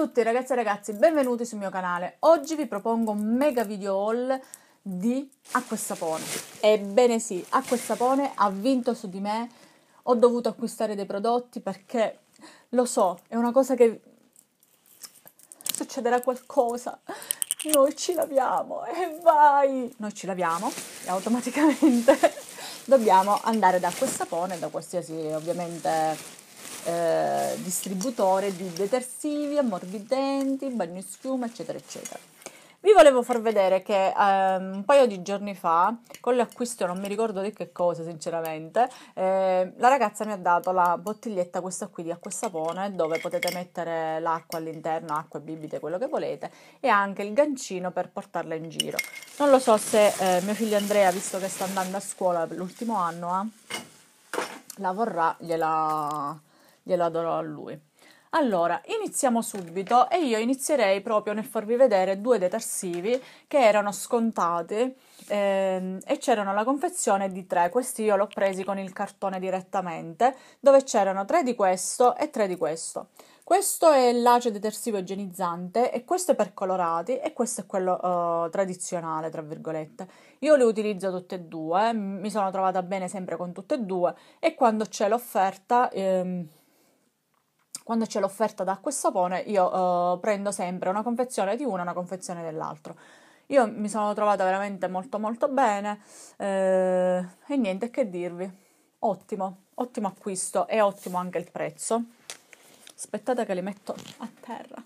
tutti ragazzi e ragazzi, benvenuti sul mio canale. Oggi vi propongo un mega video haul di acquessapone. Ebbene sì, acquessapone ha vinto su di me. Ho dovuto acquistare dei prodotti perché lo so, è una cosa che succederà qualcosa. Noi ci laviamo e vai! Noi ci laviamo e automaticamente dobbiamo andare da acquessapone, da qualsiasi ovviamente eh, distributore di detersivi, ammorbidenti, bagno schiuma, eccetera, eccetera. Vi volevo far vedere che ehm, un paio di giorni fa, con l'acquisto non mi ricordo di che cosa sinceramente, eh, la ragazza mi ha dato la bottiglietta questa qui di acqua e sapone dove potete mettere l'acqua all'interno, acqua, bibite, quello che volete e anche il gancino per portarla in giro. Non lo so se eh, mio figlio Andrea, visto che sta andando a scuola l'ultimo anno, eh, la vorrà, gliela gliela darò a lui. Allora, iniziamo subito e io inizierei proprio nel farvi vedere due detersivi che erano scontati ehm, e c'erano la confezione di tre. Questi io l'ho presi con il cartone direttamente, dove c'erano tre di questo e tre di questo. Questo è l'ace detersivo igienizzante e questo è per colorati e questo è quello eh, tradizionale, tra virgolette. Io li utilizzo tutti e due, mi sono trovata bene sempre con tutte e due e quando c'è l'offerta... Ehm, quando c'è l'offerta d'acqua e sapone io eh, prendo sempre una confezione di uno e una confezione dell'altro. Io mi sono trovata veramente molto molto bene eh, e niente che dirvi. Ottimo, ottimo acquisto e ottimo anche il prezzo. Aspettate che li metto a terra.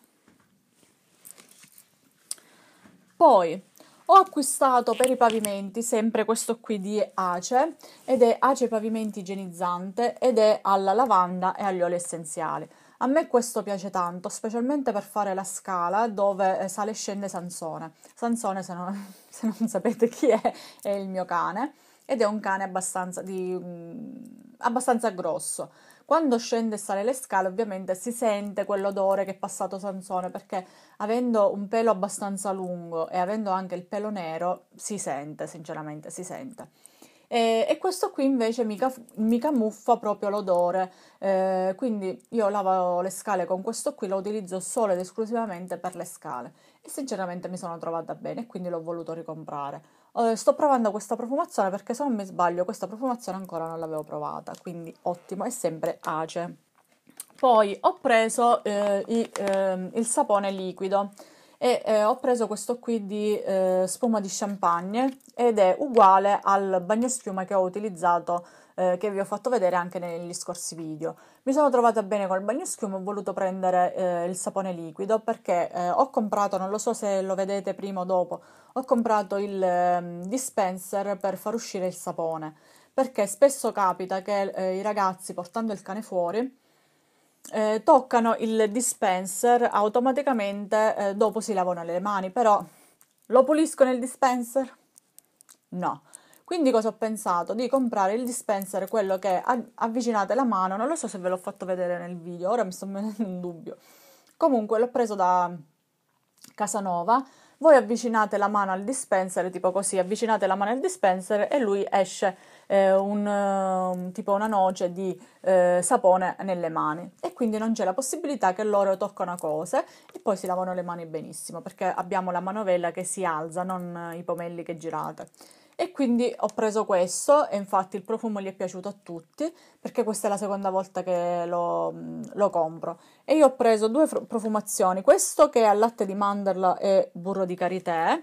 Poi ho acquistato per i pavimenti sempre questo qui di Ace ed è Ace Pavimenti Igienizzante ed è alla lavanda e agli oli essenziali. A me questo piace tanto, specialmente per fare la scala dove eh, sale e scende Sansone. Sansone, se non, se non sapete chi è, è il mio cane ed è un cane abbastanza, di, mm, abbastanza grosso. Quando scende e sale le scale, ovviamente si sente quell'odore che è passato Sansone, perché avendo un pelo abbastanza lungo e avendo anche il pelo nero, si sente, sinceramente, si sente eh, e questo qui invece mi, ca- mi camuffa proprio l'odore, eh, quindi io lavo le scale con questo qui, lo utilizzo solo ed esclusivamente per le scale e sinceramente mi sono trovata bene quindi l'ho voluto ricomprare. Eh, sto provando questa profumazione perché se non mi sbaglio questa profumazione ancora non l'avevo provata, quindi ottimo, è sempre Ace. Poi ho preso eh, i, eh, il sapone liquido e eh, ho preso questo qui di eh, spuma di champagne ed è uguale al bagnoschiuma che ho utilizzato eh, che vi ho fatto vedere anche negli scorsi video. Mi sono trovata bene col bagnoschiuma, ho voluto prendere eh, il sapone liquido perché eh, ho comprato, non lo so se lo vedete prima o dopo, ho comprato il ehm, dispenser per far uscire il sapone perché spesso capita che eh, i ragazzi portando il cane fuori eh, toccano il dispenser automaticamente eh, dopo si lavano le mani, però lo puliscono il dispenser? No. Quindi cosa ho pensato? Di comprare il dispenser, quello che avvicinate la mano, non lo so se ve l'ho fatto vedere nel video, ora mi sto mettendo in dubbio. Comunque l'ho preso da Casanova, voi avvicinate la mano al dispenser, tipo così, avvicinate la mano al dispenser e lui esce eh, un, ehm, tipo una noce di eh, sapone nelle mani e quindi non c'è la possibilità che loro toccano cose e poi si lavano le mani benissimo perché abbiamo la manovella che si alza, non eh, i pomelli che girate. E quindi ho preso questo e infatti il profumo gli è piaciuto a tutti perché questa è la seconda volta che lo, mm, lo compro. E io ho preso due profumazioni, questo che è al latte di mandorla e burro di karité,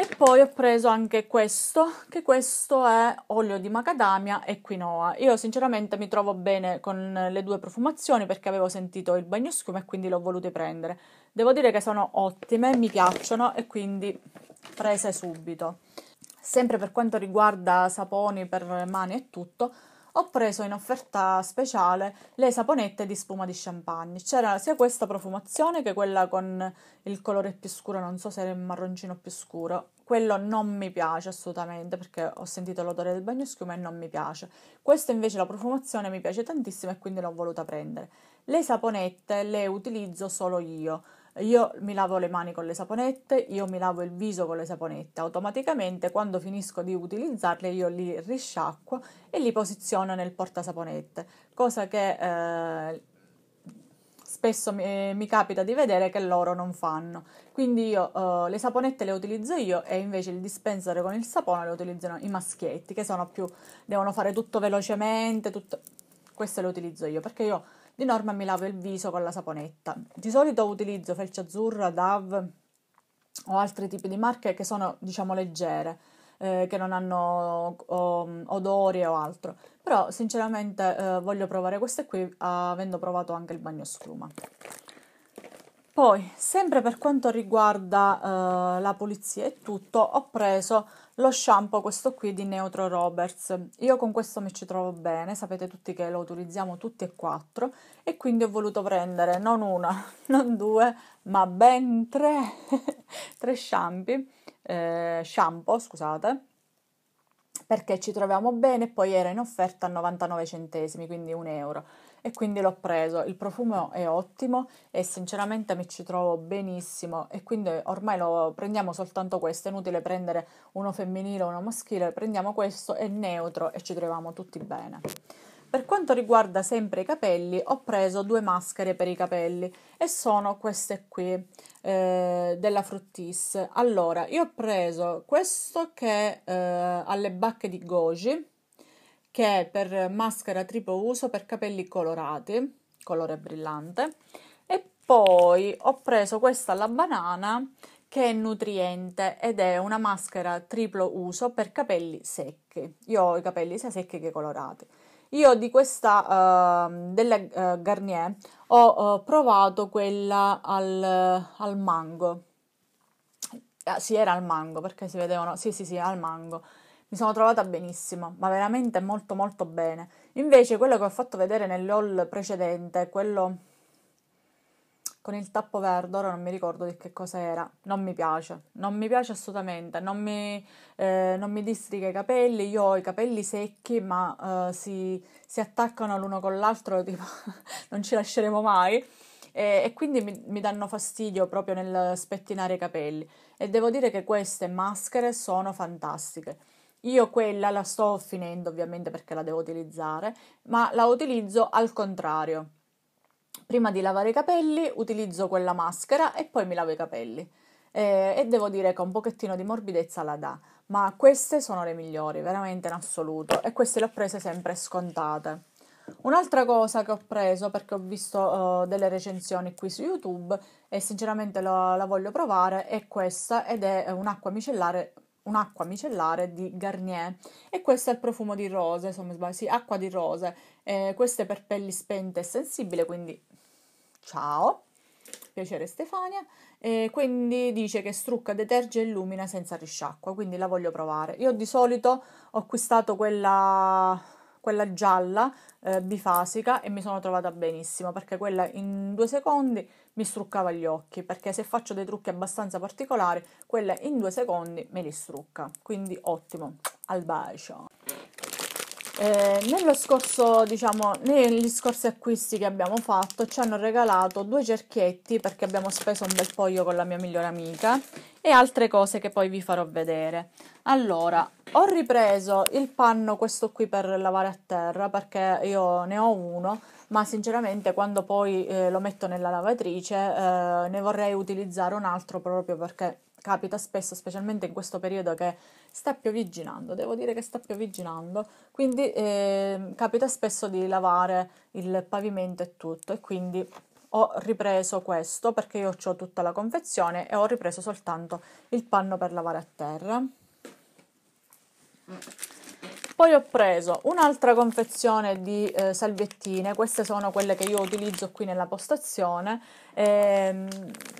e poi ho preso anche questo, che questo è olio di macadamia e quinoa. Io sinceramente mi trovo bene con le due profumazioni perché avevo sentito il bagnoschiuma e quindi l'ho voluto prendere. Devo dire che sono ottime, mi piacciono e quindi prese subito. Sempre per quanto riguarda saponi per mani e tutto, ho preso in offerta speciale le saponette di spuma di champagne. C'era sia questa profumazione che quella con il colore più scuro, non so se era il marroncino più scuro. Quello non mi piace assolutamente perché ho sentito l'odore del bagno schiuma e non mi piace. Questa invece la profumazione mi piace tantissimo e quindi l'ho voluta prendere. Le saponette le utilizzo solo io io mi lavo le mani con le saponette, io mi lavo il viso con le saponette. Automaticamente quando finisco di utilizzarle io li risciacquo e li posiziono nel portasaponette, cosa che eh, spesso mi, eh, mi, capita di vedere che loro non fanno. Quindi io uh, le saponette le utilizzo io e invece il dispenser con il sapone le utilizzano i maschietti che sono più devono fare tutto velocemente, tutto... queste le utilizzo io perché io di norma mi lavo il viso con la saponetta. Di solito utilizzo felce azzurra, DAV o altri tipi di marche che sono, diciamo, leggere, eh, che non hanno o, um, odori o altro. Però, sinceramente, eh, voglio provare queste qui, avendo provato anche il bagno schiuma. Poi, sempre per quanto riguarda eh, la pulizia e tutto, ho preso lo shampoo, questo qui di Neutro Roberts. Io con questo mi ci trovo bene, sapete tutti che lo utilizziamo tutti e quattro, e quindi ho voluto prendere non una, non due, ma ben tre, tre shampoo, eh, shampoo, scusate, perché ci troviamo bene e poi era in offerta a 99 centesimi, quindi un euro. E quindi l'ho preso. Il profumo è ottimo e sinceramente mi ci trovo benissimo e quindi ormai lo prendiamo soltanto questo, è inutile prendere uno femminile o uno maschile, prendiamo questo, è neutro e ci troviamo tutti bene. Per quanto riguarda sempre i capelli, ho preso due maschere per i capelli e sono queste qui eh, della Fruttis. Allora, io ho preso questo che eh, alle bacche di goji, che è per maschera triplo uso per capelli colorati, colore brillante, e poi ho preso questa alla banana che è nutriente ed è una maschera triplo uso per capelli secchi. Io ho i capelli sia secchi che colorati. Io di questa uh, ehm, della uh, eh, Garnier ho uh, provato quella al, al mango. Ah, sì, era al mango perché si vedevano. Sì, sì, sì, al mango. Mi sono trovata benissimo, ma veramente molto molto bene. Invece quello che ho fatto vedere nell'haul precedente, quello con il tappo verde, ora non mi ricordo di che cosa era, non mi piace, non mi piace assolutamente, non mi, eh, non mi distriga i capelli, io ho i capelli secchi ma eh, si, si, attaccano l'uno con l'altro, tipo non ci lasceremo mai e, e quindi mi, mi, danno fastidio proprio nel spettinare i capelli e devo dire che queste maschere sono fantastiche. Io quella la sto finendo ovviamente perché la devo utilizzare, ma la utilizzo al contrario prima di lavare i capelli utilizzo quella maschera e poi mi lavo i capelli. Eh, e devo dire che un pochettino di morbidezza la dà, ma queste sono le migliori, veramente in assoluto, e queste le ho prese sempre scontate. Un'altra cosa che ho preso perché ho visto uh, delle recensioni qui su YouTube e sinceramente la, la voglio provare è questa ed è un'acqua micellare un'acqua micellare di Garnier e questo è il profumo di rose, insomma, non sì, acqua di rose. Eh, questo è per pelli spente e sensibile, quindi ciao. Piacere Stefania, eh, quindi dice che strucca, deterge e illumina senza risciacqua, quindi la voglio provare. Io di solito ho acquistato quella quella gialla eh, bifasica e mi sono trovata benissimo perché quella in due secondi mi struccava gli occhi perché se faccio dei trucchi abbastanza particolari quella in due secondi me li strucca quindi ottimo al bacio eh, nello scorso, diciamo, negli scorsi acquisti che abbiamo fatto ci hanno regalato due cerchietti perché abbiamo speso un bel foglio con la mia migliore amica e altre cose che poi vi farò vedere. Allora, ho ripreso il panno, questo qui per lavare a terra perché io ne ho uno, ma sinceramente quando poi eh, lo metto nella lavatrice eh, ne vorrei utilizzare un altro proprio perché capita spesso, specialmente in questo periodo che sta piovigginando, devo dire che sta piovigginando, quindi eh, capita spesso di lavare il pavimento e tutto e quindi ho ripreso questo perché io ho tutta la confezione e ho ripreso soltanto il panno per lavare a terra. Poi ho preso un'altra confezione di eh, salviettine, queste sono quelle che io utilizzo qui nella postazione, ehm,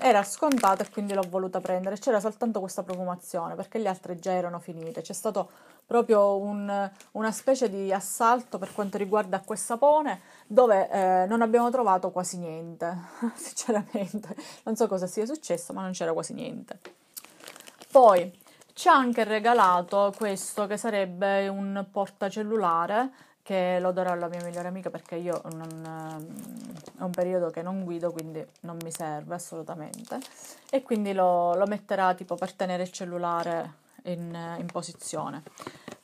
era scontata e quindi l'ho voluta prendere, c'era soltanto questa profumazione perché le altre già erano finite, c'è stato proprio un, una specie di assalto per quanto riguarda questo sapone dove eh, non abbiamo trovato quasi niente, sinceramente, non so cosa sia successo ma non c'era quasi niente. Poi ci ha anche regalato questo che sarebbe un portacellulare che lo darò alla mia migliore amica perché io non, ehm, è un periodo che non guido quindi non mi serve assolutamente e quindi lo, lo metterà tipo per tenere il cellulare in, in posizione.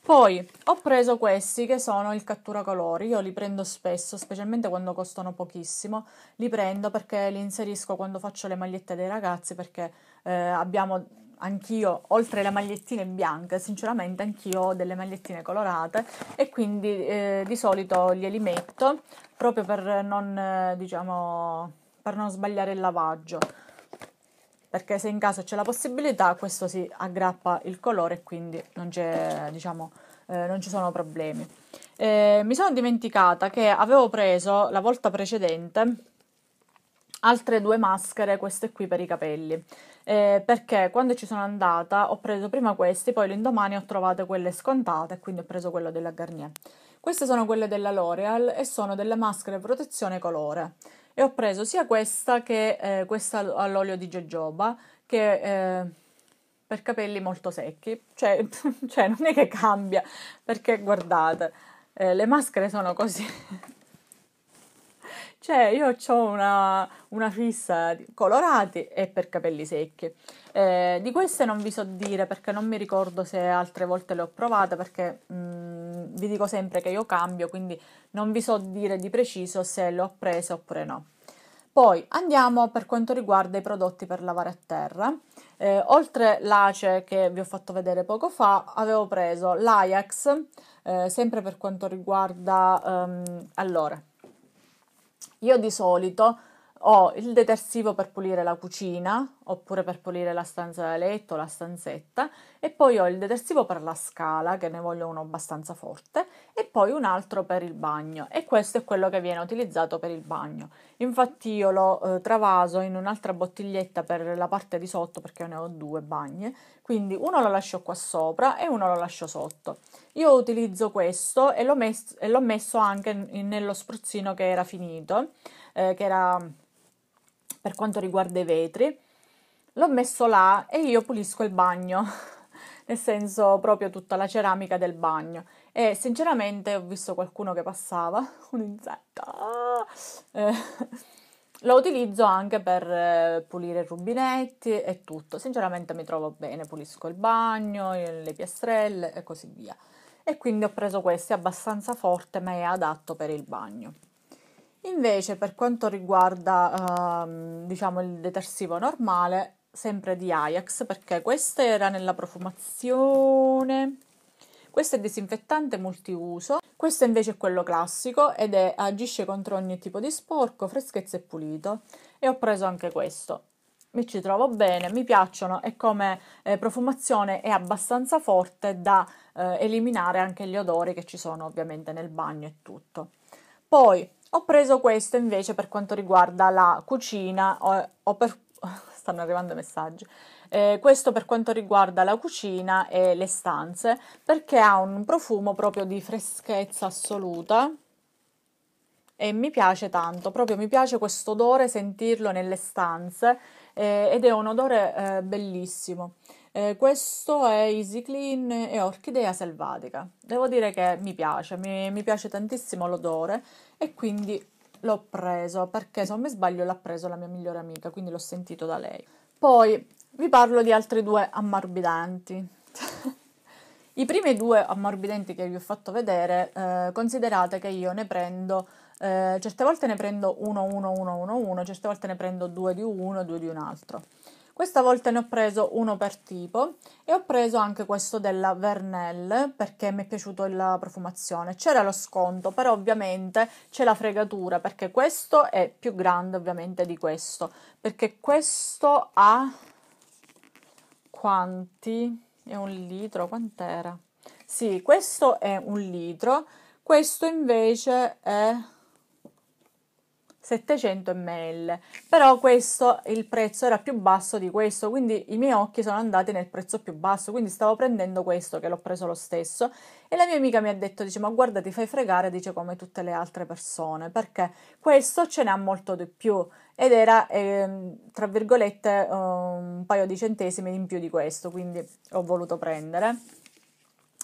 Poi ho preso questi che sono il cattura colori, io li prendo spesso, specialmente quando costano pochissimo, li prendo perché li inserisco quando faccio le magliette dei ragazzi perché eh, abbiamo anch'io, oltre le magliettine bianche, sinceramente anch'io ho delle magliettine colorate e quindi eh, di solito glieli metto proprio per non, eh, diciamo, per non sbagliare il lavaggio. Perché se in caso c'è la possibilità, questo si aggrappa il colore e quindi non, c'è, diciamo, eh, non ci sono problemi. Eh, mi sono dimenticata che avevo preso la volta precedente altre due maschere, queste qui per i capelli, eh, perché quando ci sono andata ho preso prima questi, poi l'indomani ho trovato quelle scontate, quindi ho preso quello della Garnier. Queste sono quelle della L'Oreal e sono delle maschere protezione colore. E ho preso sia questa che eh, questa all'olio di jojoba, che eh, per capelli molto secchi. Cioè, cioè, non è che cambia, perché guardate, eh, le maschere sono così cioè, io ho una, una fissa colorati e per capelli secchi. Eh, di queste non vi so dire perché non mi ricordo se altre volte le ho provate perché mh, mm, vi dico sempre che io cambio, quindi non vi so dire di preciso se le ho prese oppure no. Poi andiamo per quanto riguarda i prodotti per lavare a terra. Eh, oltre l'ace che vi ho fatto vedere poco fa, avevo preso l'Ajax, eh, sempre per quanto riguarda... Um, allora, io di solito ho il detersivo per pulire la cucina oppure per pulire la stanza da letto, la stanzetta e poi ho il detersivo per la scala che ne voglio uno abbastanza forte e poi un altro per il bagno e questo è quello che viene utilizzato per il bagno. Infatti io lo eh, travaso in un'altra bottiglietta per la parte di sotto perché ne ho due bagne, quindi uno lo lascio qua sopra e uno lo lascio sotto. Io utilizzo questo e l'ho messo, e l'ho messo anche in, nello spruzzino che era finito, eh, che era per quanto riguarda i vetri, l'ho messo là e io pulisco il bagno, nel senso proprio tutta la ceramica del bagno. E sinceramente ho visto qualcuno che passava, un insetto, eh, lo utilizzo anche per eh, pulire i rubinetti e tutto. Sinceramente mi trovo bene, pulisco il bagno, le piastrelle e così via. E quindi ho preso questo, è abbastanza forte ma è adatto per il bagno. Invece per quanto riguarda ehm, diciamo il detersivo normale, sempre di Ajax, perché questa era nella profumazione, questo è disinfettante multiuso, questo invece è quello classico ed è, agisce contro ogni tipo di sporco, freschezza e pulito e ho preso anche questo. Mi ci trovo bene, mi piacciono e come eh, profumazione è abbastanza forte da eh, eliminare anche gli odori che ci sono ovviamente nel bagno e tutto. Poi ho preso questo invece per quanto riguarda la cucina, ho, ho per... stanno arrivando messaggi. Eh, questo per quanto riguarda la cucina e le stanze, perché ha un profumo proprio di freschezza assoluta e mi piace tanto, proprio mi piace questo odore sentirlo nelle stanze eh, ed è un odore eh, bellissimo. Eh, questo è Easy Clean e Orchidea Selvatica. Devo dire che mi piace, mi, mi piace tantissimo l'odore e quindi l'ho preso perché se non mi sbaglio l'ha preso la mia migliore amica, quindi l'ho sentito da lei. Poi vi parlo di altri due ammorbidanti. I primi due ammorbidenti che vi ho fatto vedere, eh, considerate che io ne prendo, eh, certe volte ne prendo uno, uno, uno, uno, uno, certe volte ne prendo due di uno e due di un altro. Questa volta ne ho preso uno per tipo e ho preso anche questo della Vernelle perché mi è piaciuta la profumazione. C'era lo sconto, però ovviamente c'è la fregatura perché questo è più grande ovviamente di questo, perché questo ha quanti? È un litro, quant'era? Sì, questo è un litro, questo invece è 700 ml, però questo il prezzo era più basso di questo, quindi i miei occhi sono andati nel prezzo più basso, quindi stavo prendendo questo che l'ho preso lo stesso e la mia amica mi ha detto dice "Ma guarda, ti fai fregare", dice come tutte le altre persone, perché questo ce n'ha molto di più ed era ehm, tra virgolette eh, un paio di centesimi in più di questo, quindi ho voluto prendere.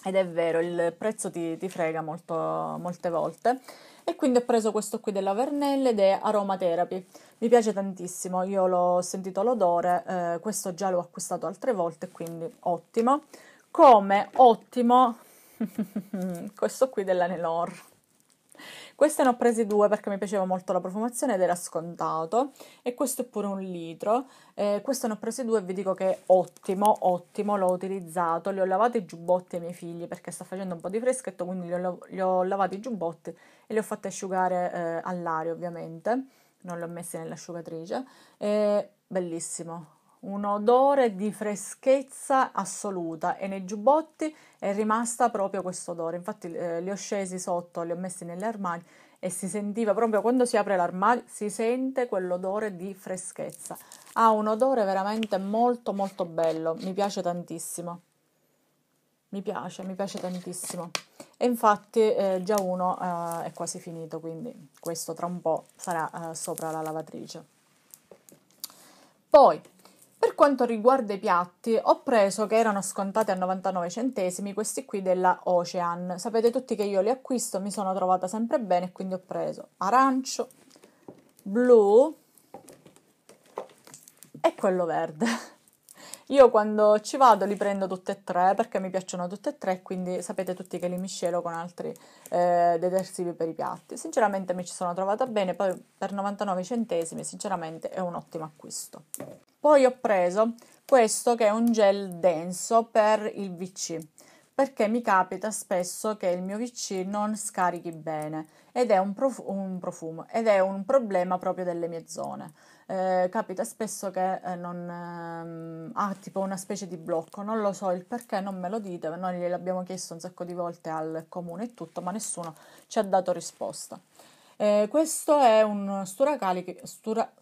Ed è vero, il prezzo ti, ti frega molto, molte volte. E quindi ho preso questo qui della Vernelle ed è Aromatherapy. Mi piace tantissimo, io l'ho sentito l'odore, eh, questo già l'ho acquistato altre volte, quindi ottimo. Come ottimo questo qui della Nelore. Queste ne ho prese due perché mi piaceva molto la profumazione ed era scontato. E questo è pure un litro. Eh, questo ne ho prese due e vi dico che è ottimo, ottimo, l'ho utilizzato. Li ho lavati i giubbotti ai miei figli perché sta facendo un po' di freschetto, quindi li ho, li ho lavati i giubbotti e li ho fatti asciugare eh, all'aria ovviamente. Non li ho messi nell'asciugatrice. Eh, bellissimo, un odore di freschezza assoluta e nei giubbotti è rimasta proprio questo odore. Infatti eh, li ho scesi sotto, li ho messi negli armadi e si sentiva proprio quando si apre l'armadio si sente quell'odore di freschezza. Ha un odore veramente molto molto bello, mi piace tantissimo. Mi piace, mi piace tantissimo. E infatti eh, già uno eh, è quasi finito, quindi questo tra un po' sarà eh, sopra la lavatrice. Poi per quanto riguarda i piatti, ho preso che erano scontati a 99 centesimi questi qui della Ocean. Sapete tutti che io li acquisto, mi sono trovata sempre bene e quindi ho preso arancio, blu e quello verde. Io quando ci vado li prendo tutti e tre perché mi piacciono tutti e tre, quindi sapete tutti che li miscelo con altri eh, detersivi per i piatti. Sinceramente mi ci sono trovata bene, poi per 99 centesimi sinceramente è un ottimo acquisto. Poi ho preso questo che è un gel denso per il VC perché mi capita spesso che il mio VC non scarichi bene ed è un, profu- un profumo ed è un problema proprio delle mie zone. Eh, capita spesso che eh, non ehm, ha tipo una specie di blocco, non lo so il perché, non me lo dite, noi gliel'abbiamo chiesto un sacco di volte al comune e tutto, ma nessuno ci ha dato risposta. Eh, questo è un sturacali stura,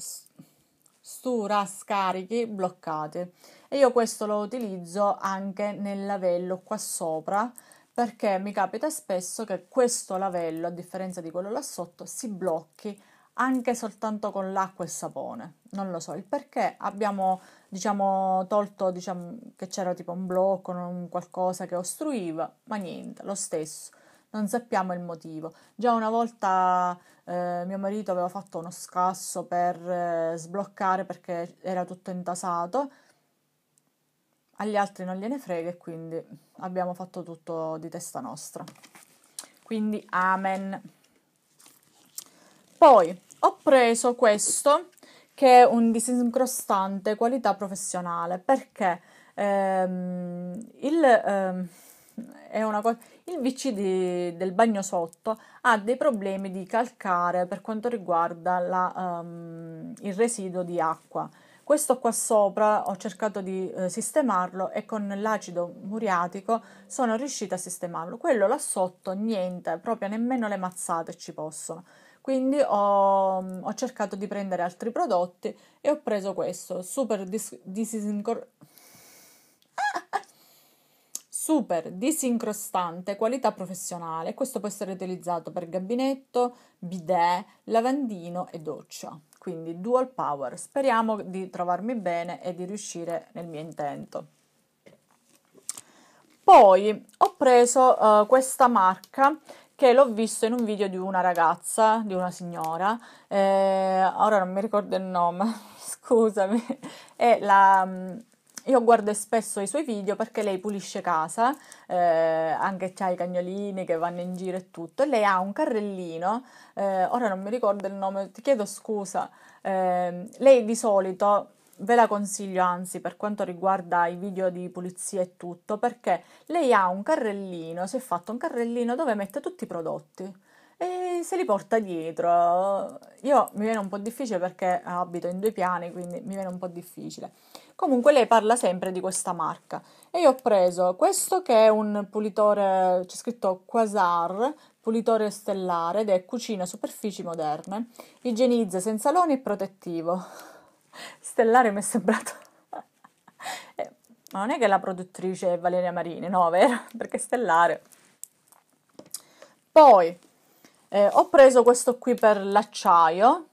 stura scarichi bloccate e io questo lo utilizzo anche nel lavello qua sopra perché mi capita spesso che questo lavello a differenza di quello là sotto si blocchi anche soltanto con l'acqua e sapone non lo so il perché abbiamo diciamo tolto diciamo che c'era tipo un blocco un qualcosa che ostruiva ma niente lo stesso non sappiamo il motivo. Già una volta eh, mio marito aveva fatto uno scasso per eh, sbloccare perché era tutto intasato, agli altri non gliene frega e quindi abbiamo fatto tutto di testa nostra. Quindi amen. Poi ho preso questo che è un disincrostante qualità professionale perché ehm, il... Ehm, è una cosa... Il WC di, del bagno sotto ha dei problemi di calcare per quanto riguarda la, um, il residuo di acqua. Questo qua sopra ho cercato di eh, sistemarlo e con l'acido muriatico sono riuscita a sistemarlo. Quello là sotto niente, proprio nemmeno le mazzate ci possono quindi ho, ho, cercato di prendere altri prodotti e ho preso questo super dis- disincor- super disincrostante qualità professionale. Questo può essere utilizzato per gabinetto, bidet, lavandino e doccia. Quindi dual power. Speriamo di trovarmi bene e di riuscire nel mio intento. Poi ho preso uh, questa marca che l'ho visto in un video di una ragazza, di una signora, eh, ora non mi ricordo il nome, scusami, è la mm, io guardo spesso i suoi video perché lei pulisce casa, eh, anche c'ha i cagnolini che vanno in giro e tutto, e lei ha un carrellino, eh, ora non mi ricordo il nome, ti chiedo scusa, eh, lei di solito ve la consiglio anzi per quanto riguarda i video di pulizia e tutto, perché lei ha un carrellino, si è fatto un carrellino dove mette tutti i prodotti e se li porta dietro. Io mi viene un po' difficile perché abito in due piani, quindi mi viene un po' difficile. Comunque lei parla sempre di questa marca e io ho preso questo che è un pulitore, c'è scritto Quasar, pulitore stellare ed è cucina superfici moderne, igienizza senza loni e protettivo. Stellare mi è sembrato... Eh, ma non è che la produttrice è Valeria Marini, no, vero? Perché stellare. Poi eh, ho preso questo qui per l'acciaio,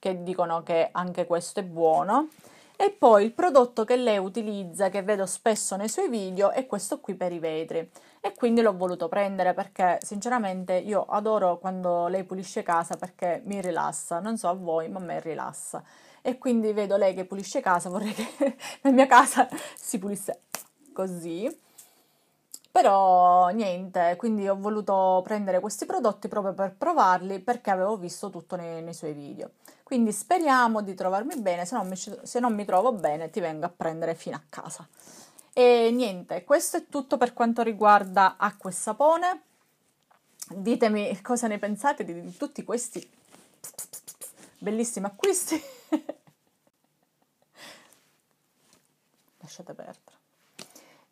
che dicono che anche questo è buono. E poi il prodotto che lei utilizza, che vedo spesso nei suoi video, è questo qui per i vetri. E quindi l'ho voluto prendere perché sinceramente io adoro quando lei pulisce casa perché mi rilassa. Non so a voi, ma a me rilassa. E quindi vedo lei che pulisce casa, vorrei che la mia casa si pulisse così. Però niente, quindi ho voluto prendere questi prodotti proprio per provarli perché avevo visto tutto nei, nei suoi video. Quindi speriamo di trovarmi bene, se non, mi, se non mi trovo bene ti vengo a prendere fino a casa. E niente, questo è tutto per quanto riguarda acqua e sapone. Ditemi cosa ne pensate di, di tutti questi bellissimi acquisti. Lasciate perdere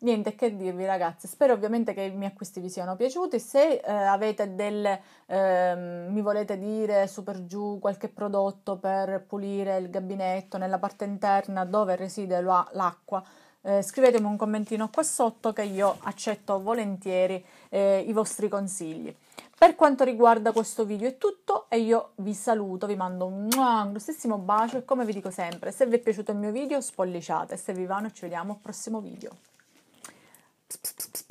niente che dirvi ragazzi spero ovviamente che i miei acquisti vi siano piaciuti se eh, avete del eh, mi volete dire super giù qualche prodotto per pulire il gabinetto nella parte interna dove reside l'acqua eh, scrivetemi un commentino qua sotto che io accetto volentieri eh, i vostri consigli per quanto riguarda questo video è tutto e io vi saluto, vi mando un, un grossissimo bacio e come vi dico sempre, se vi è piaciuto il mio video spolliciate, se vi vanno ci vediamo al prossimo video. Пс -пс -пс